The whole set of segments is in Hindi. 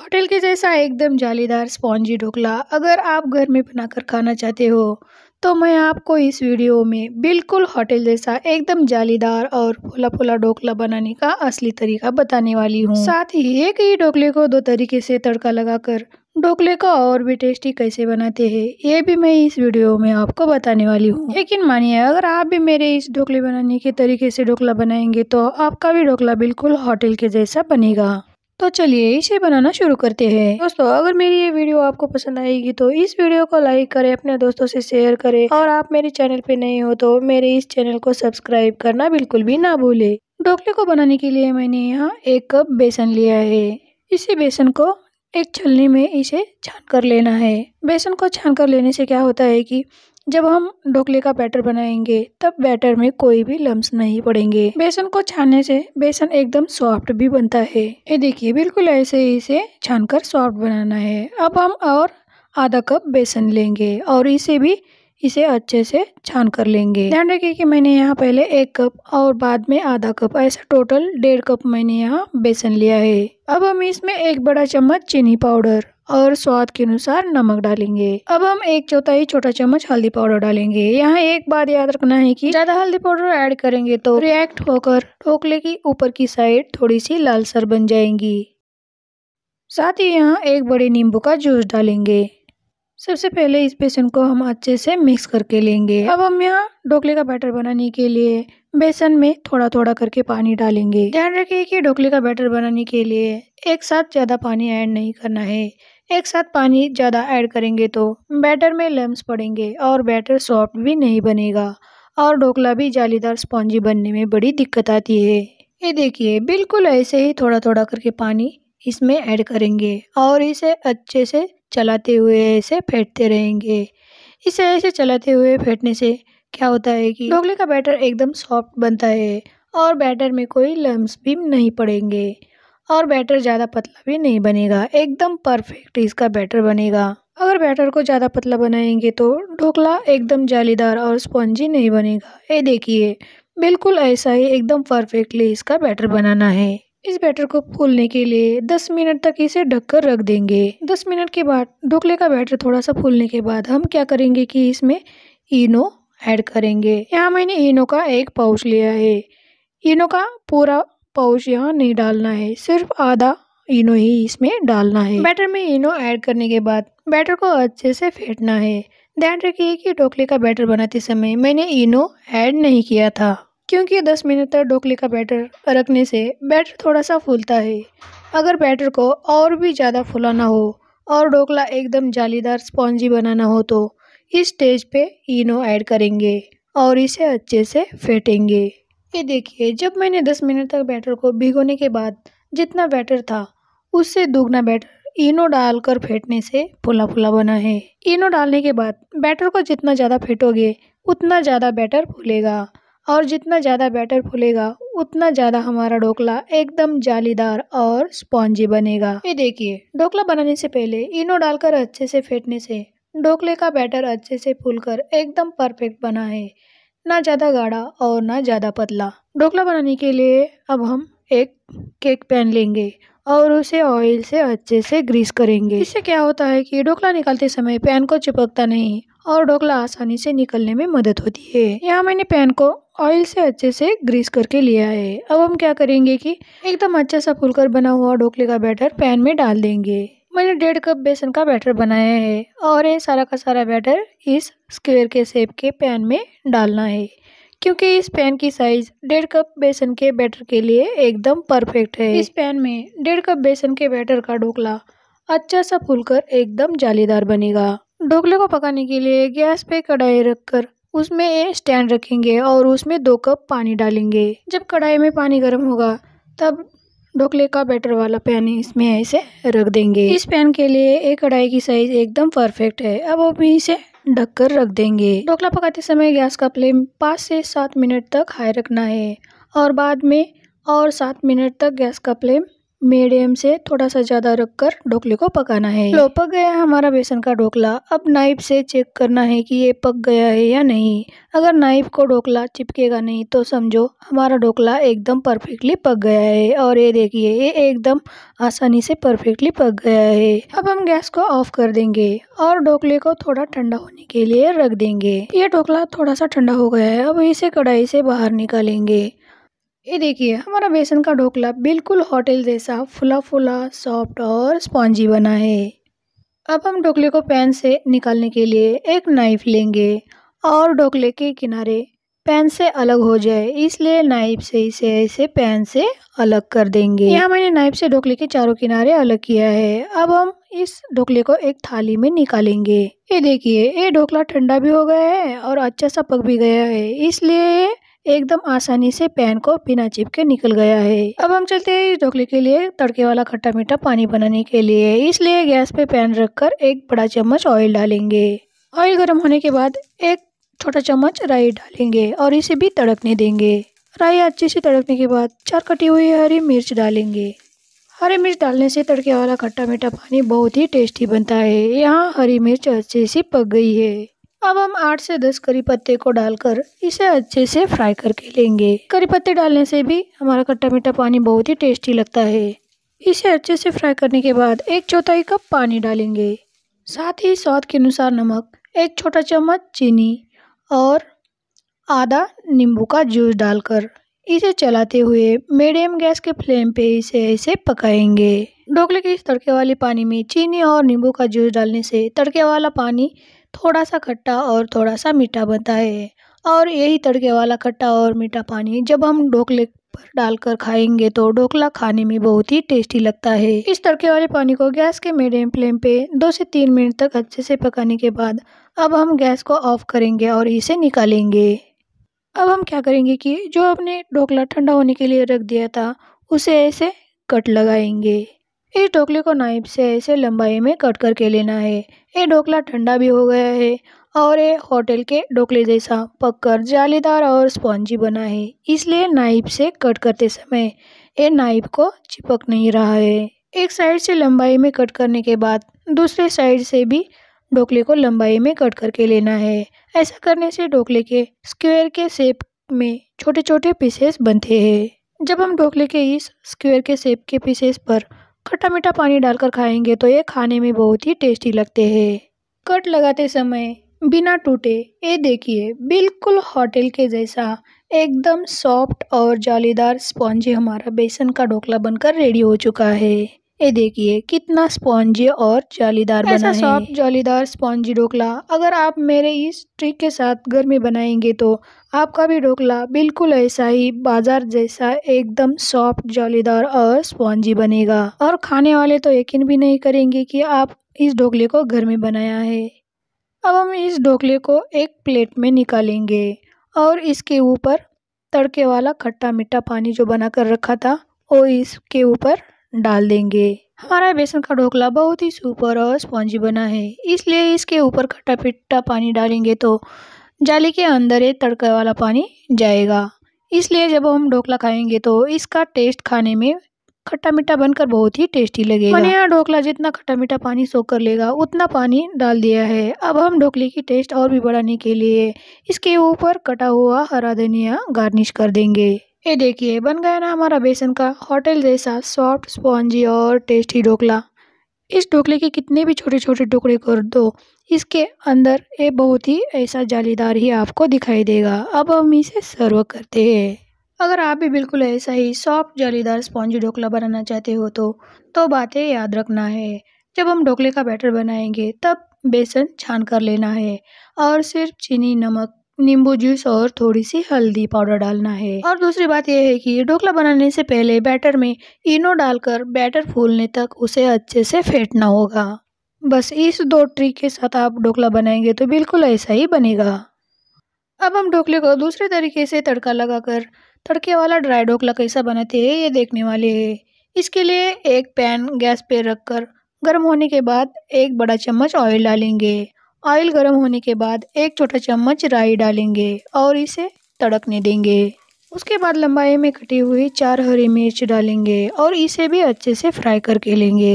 होटल के जैसा एकदम जालीदार स्पॉन्जी ढोकला अगर आप घर में बनाकर खाना चाहते हो तो मैं आपको इस वीडियो में बिल्कुल होटल जैसा एकदम जालीदार और फुला फुला ढोकला बनाने का असली तरीका बताने वाली हूँ साथ ही एक ही ढोकले को दो तरीके से तड़का लगाकर ढोकले को और भी टेस्टी कैसे बनाते हैं ये भी मैं इस वीडियो में आपको बताने वाली हूँ लेकिन मानिए अगर आप भी मेरे इस ढोकले बनाने के तरीके से ढोकला बनाएंगे तो आपका भी ढोकला बिल्कुल होटल के जैसा बनेगा तो चलिए इसे बनाना शुरू करते हैं दोस्तों अगर मेरी ये वीडियो आपको पसंद आएगी तो इस वीडियो को लाइक करें अपने दोस्तों से शेयर करें और आप मेरे चैनल पे नए हो तो मेरे इस चैनल को सब्सक्राइब करना बिल्कुल भी ना भूले ढोकले को बनाने के लिए मैंने यहाँ एक कप बेसन लिया है इसी बेसन को एक छलनी में इसे छान कर लेना है बेसन को छान कर लेने से क्या होता है कि जब हम ढोकले का बैटर बनाएंगे तब बैटर में कोई भी लम्स नहीं पड़ेंगे बेसन को छानने से बेसन एकदम सॉफ्ट भी बनता है ये देखिए बिल्कुल ऐसे ही इसे कर सॉफ्ट बनाना है अब हम और आधा कप बेसन लेंगे और इसे भी इसे अच्छे से छान कर लेंगे ध्यान रखिए कि मैंने यहाँ पहले एक कप और बाद में आधा कप ऐसा टोटल डेढ़ कप मैंने यहाँ बेसन लिया है अब हम इसमें एक बड़ा चम्मच चीनी पाउडर और स्वाद के अनुसार नमक डालेंगे अब हम एक चौथाई छोटा चम्मच हल्दी पाउडर डालेंगे यहाँ एक बात याद रखना है कि ज्यादा हल्दी पाउडर ऐड करेंगे तो रिएक्ट होकर ढोकले की ऊपर की साइड थोड़ी सी लाल सर बन जाएंगी साथ ही यहाँ एक बड़े नींबू का जूस डालेंगे सबसे पहले इस बेसन को हम अच्छे से मिक्स करके लेंगे अब हम यहाँ ढोकले का बैटर बनाने के लिए बेसन में थोड़ा थोड़ा करके पानी डालेंगे ध्यान रखिए कि ढोकले का बैटर बनाने के लिए एक साथ ज़्यादा पानी ऐड नहीं करना है एक साथ पानी ज़्यादा ऐड करेंगे तो बैटर में लम्स पड़ेंगे और बैटर सॉफ्ट भी नहीं बनेगा और ढोकला भी जालीदार स्पॉन्जी बनने में बड़ी दिक्कत आती है ये देखिए बिल्कुल ऐसे ही थोड़ा थोड़ा करके पानी इसमें ऐड करेंगे और इसे अच्छे से चलाते हुए ऐसे फेंटते रहेंगे इसे ऐसे चलाते हुए फेंटने से क्या होता है कि ढोकले का बैटर एकदम सॉफ्ट बनता है और बैटर में कोई लम्स भी नहीं पड़ेंगे और बैटर ज़्यादा पतला भी नहीं बनेगा एकदम परफेक्ट इसका बैटर बनेगा अगर बैटर को ज़्यादा पतला बनाएंगे तो ढोकला एकदम जालीदार और स्पॉन्जी नहीं बनेगा ये देखिए बिल्कुल ऐसा ही एकदम परफेक्टली इसका बैटर बनाना है इस बैटर को फूलने के लिए 10 मिनट तक इसे ढककर रख देंगे 10 मिनट के बाद ढोकले का बैटर थोड़ा सा फूलने के बाद हम क्या करेंगे कि इसमें इनो ऐड करेंगे यहाँ मैंने इनो का एक पाउच लिया है इनो का पूरा पाउच यहाँ नहीं डालना है सिर्फ आधा इनो ही इसमें डालना है बैटर में इनो ऐड करने के बाद बैटर को अच्छे से फेंटना है ध्यान रखिए कि ढोकले का बैटर बनाते समय मैंने इनो ऐड नहीं किया था क्योंकि 10 मिनट तक ढोकले का बैटर रखने से बैटर थोड़ा सा फूलता है अगर बैटर को और भी ज़्यादा फुलाना हो और ढोकला एकदम जालीदार स्पॉन्जी बनाना हो तो इस स्टेज पे इनो ऐड करेंगे और इसे अच्छे से फेंटेंगे ये देखिए जब मैंने दस मिनट तक बैटर को भिगोने के बाद जितना बैटर था उससे दोगुना बैटर इनो डालकर फेंटने से फुला फुला बना है इनो डालने के बाद बैटर को जितना ज़्यादा फेंटोगे उतना ज़्यादा बैटर फूलेगा और जितना ज़्यादा बैटर फूलेगा उतना ज़्यादा हमारा ढोकला एकदम जालीदार और स्पॉन्जी बनेगा ये देखिए ढोकला बनाने से पहले इनो डालकर अच्छे से फेंटने से ढोकले का बैटर अच्छे से फूल एकदम परफेक्ट बना है ना ज़्यादा गाढ़ा और ना ज़्यादा पतला ढोकला बनाने के लिए अब हम एक केक पैन लेंगे और उसे ऑयल से अच्छे से ग्रीस करेंगे इससे क्या होता है कि ढोकला निकालते समय पैन को चिपकता नहीं और ढोकला आसानी से निकलने में मदद होती है यहाँ मैंने पैन को ऑयल से अच्छे से ग्रीस करके लिया है अब हम क्या करेंगे कि एकदम अच्छा सा फुलकर बना हुआ ढोकले का बैटर पैन में डाल देंगे मैंने डेढ़ कप बेसन का बैटर बनाया है और ये सारा का सारा बैटर इस स्क्वेयर के शेप के पैन में डालना है क्योंकि इस पैन की साइज़ डेढ़ कप बेसन के बैटर के लिए एकदम परफेक्ट है इस पैन में डेढ़ कप बेसन के बैटर का ढोकला अच्छा सा फूलकर एकदम जालीदार बनेगा ढोकले को पकाने के लिए गैस पे कढ़ाई रखकर उसमें स्टैंड रखेंगे और उसमें दो कप पानी डालेंगे जब कढ़ाई में पानी गर्म होगा तब ढोकले का बैटर वाला पैन इसमें ऐसे रख देंगे इस पैन के लिए एक कढ़ाई की साइज एकदम परफेक्ट है अब हम इसे ढककर रख देंगे ढोकला पकाते समय गैस का फ्लेम पाँच से सात मिनट तक हाई रखना है और बाद में और सात मिनट तक गैस का फ्लेम मीडियम से थोड़ा सा ज़्यादा रखकर ढोकले को पकाना है लो पक गया हमारा बेसन का ढोकला अब नाइफ से चेक करना है कि ये पक गया है या नहीं अगर नाइफ को ढोकला चिपकेगा नहीं तो समझो हमारा ढोकला एकदम परफेक्टली पक गया है और ये देखिए ये एकदम आसानी से परफेक्टली पक गया है अब हम गैस को ऑफ कर देंगे और ढोकले को थोड़ा ठंडा होने के लिए रख देंगे ये ढोकला थोड़ा सा ठंडा हो गया है अब इसे कढ़ाई से बाहर निकालेंगे ये देखिए हमारा बेसन का ढोकला बिल्कुल होटल जैसा फुला फुला सॉफ्ट और स्पॉन्जी बना है अब हम ढोकले को पैन से निकालने के लिए एक नाइफ लेंगे और ढोकले के किनारे पैन से अलग हो जाए इसलिए नाइफ से इसे ऐसे पैन से अलग कर देंगे यहाँ मैंने नाइफ से ढोकले के चारों किनारे अलग किया है अब हम इस ढोकले को एक थाली में निकालेंगे ये देखिए ये ढोकला ठंडा भी हो गया है और अच्छा सा पक भी गया है इसलिए एकदम आसानी से पैन को बिना चिपके निकल गया है अब हम चलते हैं इस ढोकले के लिए तड़के वाला खट्टा मीठा पानी बनाने के लिए इसलिए गैस पे पैन रखकर एक बड़ा चम्मच ऑयल डालेंगे ऑयल गर्म होने के बाद एक छोटा चम्मच राई डालेंगे और इसे भी तड़कने देंगे राई अच्छे से तड़कने के बाद चार कटी हुई हरी मिर्च डालेंगे हरी मिर्च डालने से तड़के वाला खट्टा मीठा पानी बहुत ही टेस्टी बनता है यहाँ हरी मिर्च अच्छे से पक गई है अब हम आठ से दस करी पत्ते को डालकर इसे अच्छे से फ्राई करके लेंगे करी पत्ते डालने से भी हमारा खट्टा मीठा पानी बहुत ही टेस्टी लगता है इसे अच्छे से फ्राई करने के बाद एक चौथाई कप पानी डालेंगे साथ ही स्वाद के अनुसार नमक एक छोटा चम्मच चीनी और आधा नींबू का जूस डालकर इसे चलाते हुए मीडियम गैस के फ्लेम पे इसे ऐसे पकाएंगे ढोकले के इस तड़के वाले पानी में चीनी और नींबू का जूस डालने से तड़के वाला पानी थोड़ा सा खट्टा और थोड़ा सा मीठा बनता है और यही तड़के वाला खट्टा और मीठा पानी जब हम ढोकले पर डालकर खाएंगे तो ढोकला खाने में बहुत ही टेस्टी लगता है इस तड़के वाले पानी को गैस के मीडियम फ्लेम पे दो से तीन मिनट तक अच्छे से पकाने के बाद अब हम गैस को ऑफ करेंगे और इसे निकालेंगे अब हम क्या करेंगे कि जो हमने ढोकला ठंडा होने के लिए रख दिया था उसे ऐसे कट लगाएंगे इस ढोकले को नाइप से ऐसे लंबाई में कट करके लेना है ये ढोकला ठंडा भी हो गया है और ये होटल के ढोकले जैसा पककर जालीदार और स्पॉन्जी बना है इसलिए नाइप से कट करते समय ये नाइप को चिपक नहीं रहा है एक साइड से लंबाई में कट करने के बाद दूसरे साइड से भी ढोकले को लंबाई में कट करके लेना है ऐसा करने से ढोकले के स्क्वेयर के शेप में छोटे छोटे पीसेस बनते हैं जब हम ढोकले के इस स्क्वेयर के शेप के पीसेस पर खट्टा मीठा पानी डालकर खाएंगे तो ये खाने में बहुत ही टेस्टी लगते हैं कट लगाते समय बिना टूटे ये देखिए बिल्कुल होटल के जैसा एकदम सॉफ्ट और जालीदार स्पॉन्ज हमारा बेसन का ढोकला बनकर रेडी हो चुका है ये देखिए कितना स्पॉन्जी और जालीदार ऐसा सॉफ्ट जालीदार स्पॉन्जी ढोकला अगर आप मेरे इस ट्रिक के साथ घर में बनाएंगे तो आपका भी ढोकला बिल्कुल ऐसा ही बाजार जैसा एकदम सॉफ्ट जालीदार और स्पॉन्जी बनेगा और खाने वाले तो यकीन भी नहीं करेंगे कि आप इस ढोकले को घर में बनाया है अब हम इस ढोकले को एक प्लेट में निकालेंगे और इसके ऊपर तड़के वाला खट्टा मीठा पानी जो बना कर रखा था वो इसके ऊपर डाल देंगे हमारा बेसन का ढोकला बहुत ही सुपर और स्पॉन्जी बना है इसलिए इसके ऊपर खट्टा पिट्टा पानी डालेंगे तो जाली के अंदर ये तड़का वाला पानी जाएगा इसलिए जब हम ढोकला खाएंगे तो इसका टेस्ट खाने में खट्टा मीठा बनकर बहुत ही टेस्टी लगेगा मैंने यहाँ ढोकला जितना खट्टा मीठा पानी सोख कर लेगा उतना पानी डाल दिया है अब हम ढोकले की टेस्ट और भी बढ़ाने के लिए इसके ऊपर कटा हुआ हरा धनिया गार्निश कर देंगे ये देखिए बन गया ना हमारा बेसन का होटल जैसा सॉफ्ट स्पॉन्जी और टेस्टी ढोकला इस ढोकले के कितने भी छोटे छोटे टुकड़े कर दो इसके अंदर ये बहुत ही ऐसा जालीदार ही आपको दिखाई देगा अब हम इसे सर्व करते हैं अगर आप भी बिल्कुल ऐसा ही सॉफ्ट जालीदार स्पॉन्जी ढोकला बनाना चाहते हो तो तो बातें याद रखना है जब हम ढोकले का बैटर बनाएंगे तब बेसन छान कर लेना है और सिर्फ चीनी नमक नींबू जूस और थोड़ी सी हल्दी पाउडर डालना है और दूसरी बात यह है कि ढोकला बनाने से पहले बैटर में इनो डालकर बैटर फूलने तक उसे अच्छे से फेंटना होगा बस इस दो ट्रिक के साथ आप ढोकला बनाएंगे तो बिल्कुल ऐसा ही बनेगा अब हम ढोकले को दूसरे तरीके से तड़का लगाकर तड़के वाला ड्राई ढोकला कैसा बनाते हैं ये देखने वाले है इसके लिए एक पैन गैस पे रखकर गर्म होने के बाद एक बड़ा चम्मच ऑयल डालेंगे ऑयल गर्म होने के बाद एक छोटा चम्मच राई डालेंगे और इसे तड़कने देंगे उसके बाद लंबाई में कटी हुई चार हरी मिर्च डालेंगे और इसे भी अच्छे से फ्राई करके लेंगे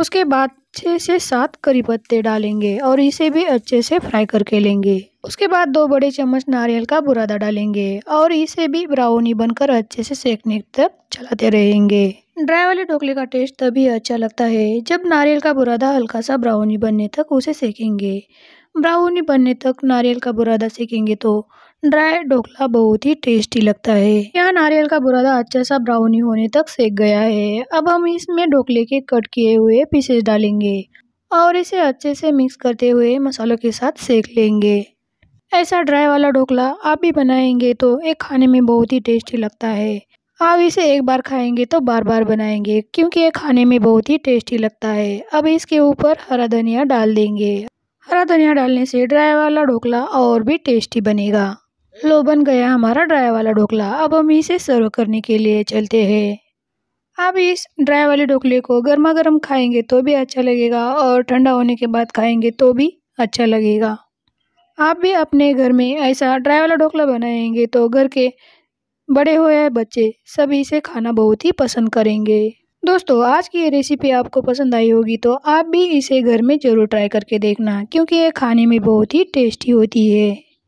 उसके बाद छः से सात करी पत्ते डालेंगे और इसे भी अच्छे से फ्राई करके लेंगे उसके बाद दो बड़े चम्मच नारियल का बुरादा डालेंगे और इसे भी ब्राउनी बनकर अच्छे से सेकने तक चलाते रहेंगे ड्राई वाले ढोकले का टेस्ट तभी अच्छा लगता है जब नारियल का बुरादा हल्का सा ब्राउनी बनने तक उसे सेकेंगे ब्राउनी बनने तक नारियल का बुरादा सेकेंगे तो ड्राई ढोकला बहुत ही टेस्टी लगता है यहाँ नारियल का बुरादा अच्छा सा ब्राउनी होने तक सेक गया है अब हम इसमें ढोकले के कट किए हुए पीसेस डालेंगे और इसे अच्छे से मिक्स करते हुए मसालों के साथ सेक लेंगे ऐसा ड्राई वाला ढोकला आप भी बनाएंगे तो एक खाने में बहुत ही टेस्टी लगता है आप इसे एक बार खाएंगे तो बार बार बनाएंगे क्योंकि ये खाने में बहुत ही टेस्टी लगता है अब इसके ऊपर हरा धनिया डाल देंगे हरा धनिया डालने से ड्राई वाला ढोकला और भी टेस्टी बनेगा लो बन गया हमारा ड्राई वाला ढोकला अब हम इसे सर्व करने के लिए चलते हैं आप इस ड्राई वाले ढोकले को गर्मा गर्म खाएंगे तो भी अच्छा लगेगा और ठंडा होने के बाद खाएंगे तो भी अच्छा लगेगा आप भी अपने घर में ऐसा ड्राई वाला ढोकला बनाएंगे तो घर के बड़े हो या बच्चे सभी इसे खाना बहुत ही पसंद करेंगे दोस्तों आज की ये रेसिपी आपको पसंद आई होगी तो आप भी इसे घर में ज़रूर ट्राई करके देखना क्योंकि ये खाने में बहुत ही टेस्टी होती है